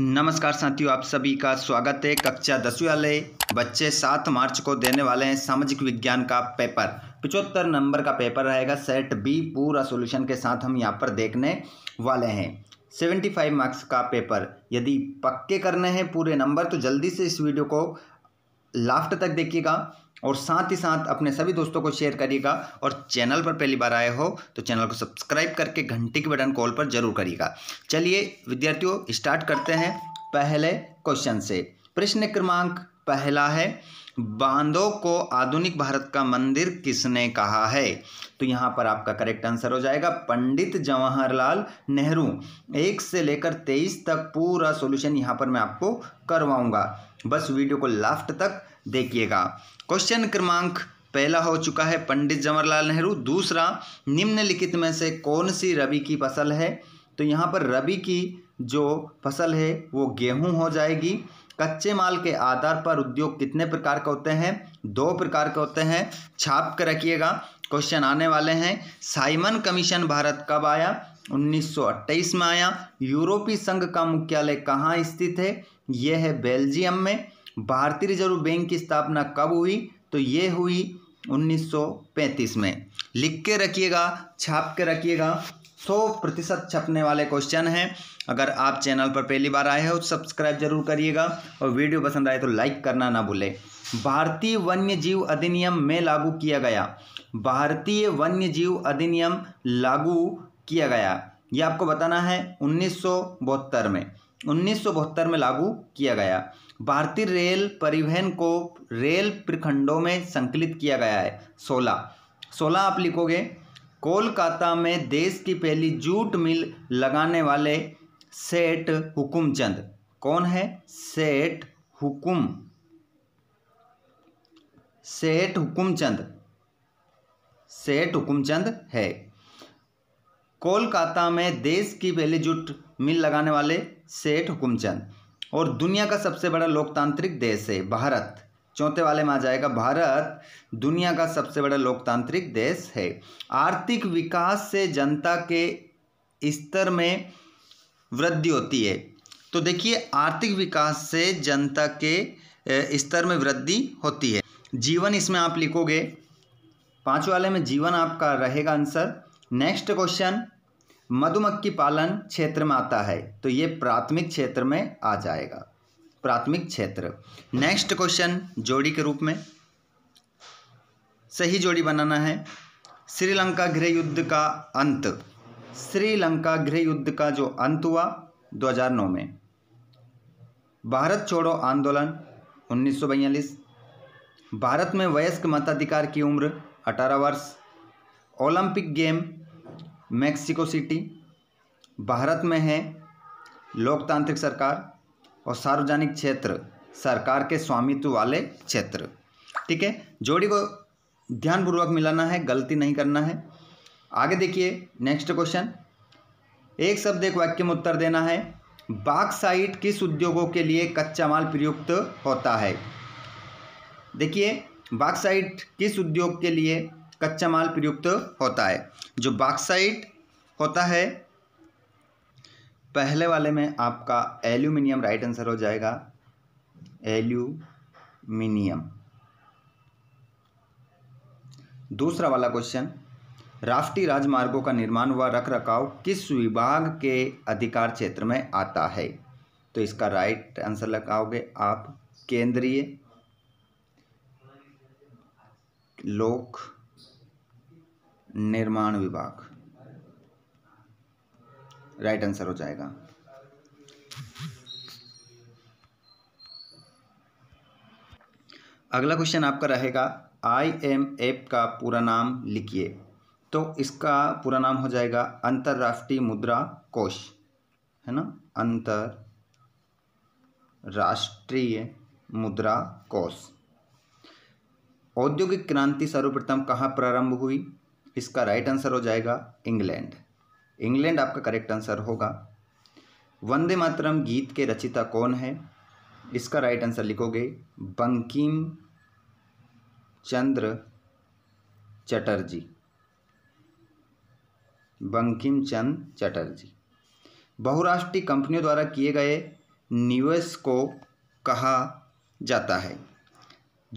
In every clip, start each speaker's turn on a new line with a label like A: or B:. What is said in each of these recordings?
A: नमस्कार साथियों आप सभी का स्वागत है कक्षा दसवीं वाले बच्चे सात मार्च को देने वाले हैं सामाजिक विज्ञान का पेपर पिचहत्तर नंबर का पेपर रहेगा सेट बी पूरा सॉल्यूशन के साथ हम यहाँ पर देखने वाले हैं सेवेंटी फाइव मार्क्स का पेपर यदि पक्के करने हैं पूरे नंबर तो जल्दी से इस वीडियो को लास्ट तक देखिएगा और साथ ही साथ अपने सभी दोस्तों को शेयर करिएगा और चैनल पर पहली बार आए हो तो चैनल को सब्सक्राइब करके घंटी के बटन कॉल पर जरूर करिएगा चलिए विद्यार्थियों स्टार्ट करते हैं पहले क्वेश्चन से प्रश्न क्रमांक पहला है बांदों को आधुनिक भारत का मंदिर किसने कहा है तो यहाँ पर आपका करेक्ट आंसर हो जाएगा पंडित जवाहरलाल नेहरू एक से लेकर तेईस तक पूरा सॉल्यूशन यहाँ पर मैं आपको करवाऊंगा बस वीडियो को लास्ट तक देखिएगा क्वेश्चन क्रमांक पहला हो चुका है पंडित जवाहरलाल नेहरू दूसरा निम्नलिखित में से कौन सी रबी की फसल है तो यहाँ पर रबी की जो फसल है वो गेहूँ हो जाएगी कच्चे माल के आधार पर उद्योग कितने प्रकार के होते हैं दो प्रकार के होते हैं छाप कर रखिएगा क्वेश्चन आने वाले हैं साइमन कमीशन भारत कब आया 1928 में आया यूरोपीय संघ का मुख्यालय कहाँ स्थित है यह है बेल्जियम में भारतीय रिजर्व बैंक की स्थापना कब हुई तो ये हुई 1935 में लिख के रखिएगा छाप के रखिएगा सौ प्रतिशत छपने वाले क्वेश्चन हैं अगर आप चैनल पर पहली बार आए हो तो सब्सक्राइब जरूर करिएगा और वीडियो पसंद आए तो लाइक करना ना भूलें भारतीय वन्य जीव अधिनियम में लागू किया गया भारतीय वन्य जीव अधिनियम लागू किया गया ये आपको बताना है उन्नीस में उन्नीस में लागू किया गया भारतीय रेल परिवहन को रेल प्रखंडों में संकलित किया गया है सोलह सोलह आप लिखोगे कोलकाता में देश की पहली जूट मिल लगाने वाले सेठ हुकुमचंद कौन है सेठ हुकुम सेठ हुकुमचंद सेठ हुकुमचंद है कोलकाता में देश की पहली जूट मिल लगाने वाले सेठ हुकुम चंद और दुनिया का सबसे बड़ा लोकतांत्रिक देश है भारत चौथे वाले में आ जाएगा भारत दुनिया का सबसे बड़ा लोकतांत्रिक देश है आर्थिक विकास से जनता के स्तर में वृद्धि होती है तो देखिए आर्थिक विकास से जनता के स्तर में वृद्धि होती है जीवन इसमें आप लिखोगे पाँच वाले में जीवन आपका रहेगा आंसर नेक्स्ट क्वेश्चन मधुमक्खी पालन क्षेत्र में आता है तो ये प्राथमिक क्षेत्र में आ जाएगा प्राथमिक क्षेत्र नेक्स्ट क्वेश्चन जोड़ी के रूप में सही जोड़ी बनाना है श्रीलंका गृह युद्ध का अंत श्रीलंका गृह युद्ध का जो अंत हुआ 2009 में भारत छोड़ो आंदोलन उन्नीस भारत में वयस्क मताधिकार की उम्र 18 वर्ष Olympic game Mexico City Bharat में है लोकतांत्रिक सरकार और सार्वजनिक क्षेत्र सरकार के स्वामित्व वाले क्षेत्र ठीक है जोड़ी को ध्यानपूर्वक मिलाना है गलती नहीं करना है आगे देखिए नेक्स्ट क्वेश्चन एक शब्द एक वाक्य में उत्तर देना है साइट किस उद्योगों के लिए कच्चा माल प्रयुक्त होता है देखिए बागसाइट किस उद्योग के लिए कच्चा माल प्रयुक्त होता है जो बाक्साइट होता है पहले वाले में आपका एल्यूमिनियम राइट आंसर हो जाएगा एल्यूमिनियम दूसरा वाला क्वेश्चन राष्ट्रीय राजमार्गों का निर्माण व रख रखाव किस विभाग के अधिकार क्षेत्र में आता है तो इसका राइट आंसर लगाओगे आप केंद्रीय लोक निर्माण विभाग राइट आंसर हो जाएगा अगला क्वेश्चन आपका रहेगा आई एम एफ का पूरा नाम लिखिए तो इसका पूरा नाम हो जाएगा अंतर्राष्ट्रीय मुद्रा कोष है ना अंतर राष्ट्रीय मुद्रा कोष औद्योगिक क्रांति सर्वप्रथम कहाँ प्रारंभ हुई इसका राइट आंसर हो जाएगा इंग्लैंड इंग्लैंड आपका करेक्ट आंसर होगा वंदे मातरम गीत के रचिता कौन है इसका राइट आंसर लिखोगे बंकिम चंद्र चटर्जी बंकिम चंद चटर्जी बहुराष्ट्रीय कंपनियों द्वारा किए गए निवेश को कहा जाता है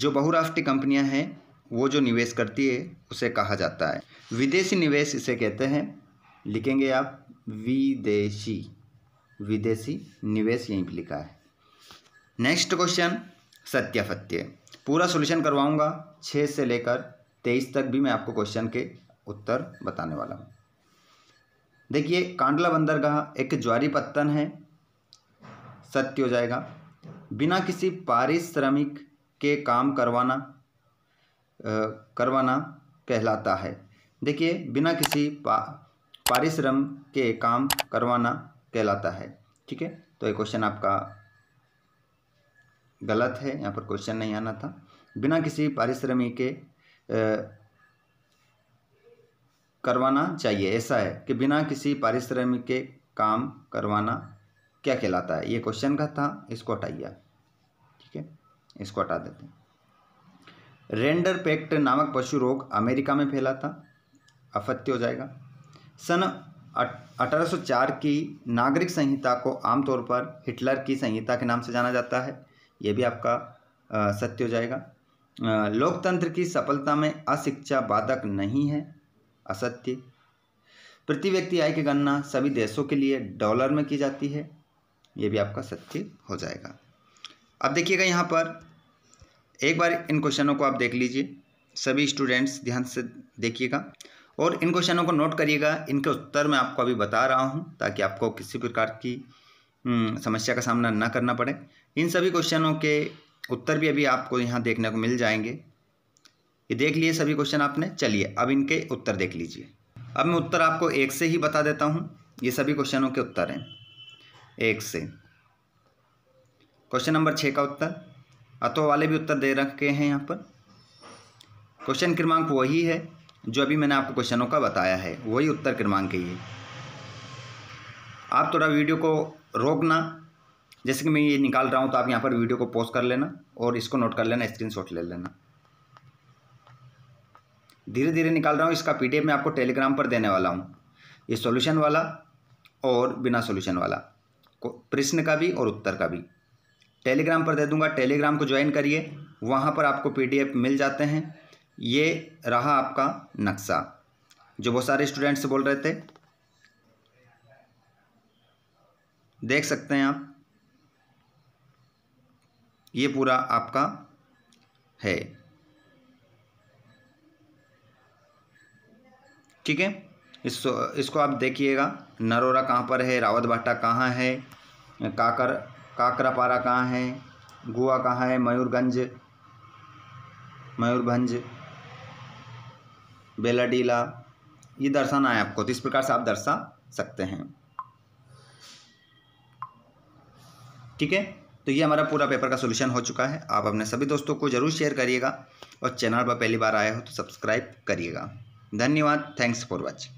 A: जो बहुराष्ट्रीय कंपनियां हैं वो जो निवेश करती है उसे कहा जाता है विदेशी निवेश इसे कहते हैं लिखेंगे आप विदेशी विदेशी निवेश यहीं पर लिखा है नेक्स्ट क्वेश्चन सत्यफत्य पूरा सोल्यूशन करवाऊंगा छः से लेकर तेईस तक भी मैं आपको क्वेश्चन के उत्तर बताने वाला हूँ देखिए कांडला बंदरगाह एक ज्वारी पत्तन है सत्य हो जाएगा बिना किसी पारिश्रमिक के काम करवाना आ, करवाना कहलाता है देखिए बिना किसी पा पारिश्रम के काम करवाना कहलाता है ठीक है तो ये क्वेश्चन आपका गलत है यहाँ पर क्वेश्चन नहीं आना था बिना किसी पारिश्रमी के आ, करवाना चाहिए ऐसा है कि बिना किसी पारिश्रमिक के काम करवाना क्या कहलाता है ये क्वेश्चन का था इसको हटाइए ठीक है इसको हटा देते हैं रेंडर पेक्ट नामक पशु रोग अमेरिका में फैला था अफत्य हो जाएगा सन अठारह चार की नागरिक संहिता को आमतौर पर हिटलर की संहिता के नाम से जाना जाता है ये भी आपका आ, सत्य हो जाएगा लोकतंत्र की सफलता में अशिक्षा बाधक नहीं है असत्य प्रति व्यक्ति आय की गणना सभी देशों के लिए डॉलर में की जाती है ये भी आपका सत्य हो जाएगा अब देखिएगा यहाँ पर एक बार इन क्वेश्चनों को आप देख लीजिए सभी स्टूडेंट्स ध्यान से देखिएगा और इन क्वेश्चनों को नोट करिएगा इनके उत्तर मैं आपको अभी बता रहा हूँ ताकि आपको किसी प्रकार की हम्म, समस्या का सामना न करना पड़े इन सभी क्वेश्चनों के उत्तर भी अभी आपको यहाँ देखने को मिल जाएंगे ये देख लिए सभी क्वेश्चन आपने चलिए अब इनके उत्तर देख लीजिए अब मैं उत्तर आपको एक से ही बता देता हूँ ये सभी क्वेश्चनों के उत्तर हैं एक से क्वेश्चन नंबर छः का उत्तर अतो वाले भी उत्तर दे रखे हैं यहाँ पर क्वेश्चन क्रमांक वही है जो अभी मैंने आपको क्वेश्चनों का बताया है वही उत्तर क्रमांक है ये आप थोड़ा वीडियो को रोकना जैसे कि मैं ये निकाल रहा हूँ तो आप यहाँ पर वीडियो को पॉज कर लेना और इसको नोट कर लेना स्क्रीन ले लेना धीरे धीरे निकाल रहा हूँ इसका पी मैं आपको टेलीग्राम पर देने वाला हूँ ये सोल्यूशन वाला और बिना सोल्यूशन वाला प्रश्न का भी और उत्तर का भी टेलीग्राम पर दे दूंगा टेलीग्राम को ज्वाइन करिए वहाँ पर आपको पीडीएफ मिल जाते हैं ये रहा आपका नक्शा जो बहुत सारे स्टूडेंट्स बोल रहे थे देख सकते हैं आप ये पूरा आपका है ठीक है इसको इसको आप देखिएगा नरोरा कहाँ पर है रावत भाटा कहाँ है काकर काकरापारा कहाँ है गोवा कहाँ है मयूरगंज मयूरभंज बेलाडीला ये दर्शाना है आपको तो इस प्रकार से आप दर्शा सकते हैं ठीक है तो ये हमारा पूरा पेपर का सोल्यूशन हो चुका है आप अपने सभी दोस्तों को ज़रूर शेयर करिएगा और चैनल पर पहली बार आए हो तो सब्सक्राइब करिएगा धन्यवाद थैंक्स फॉर वॉचिंग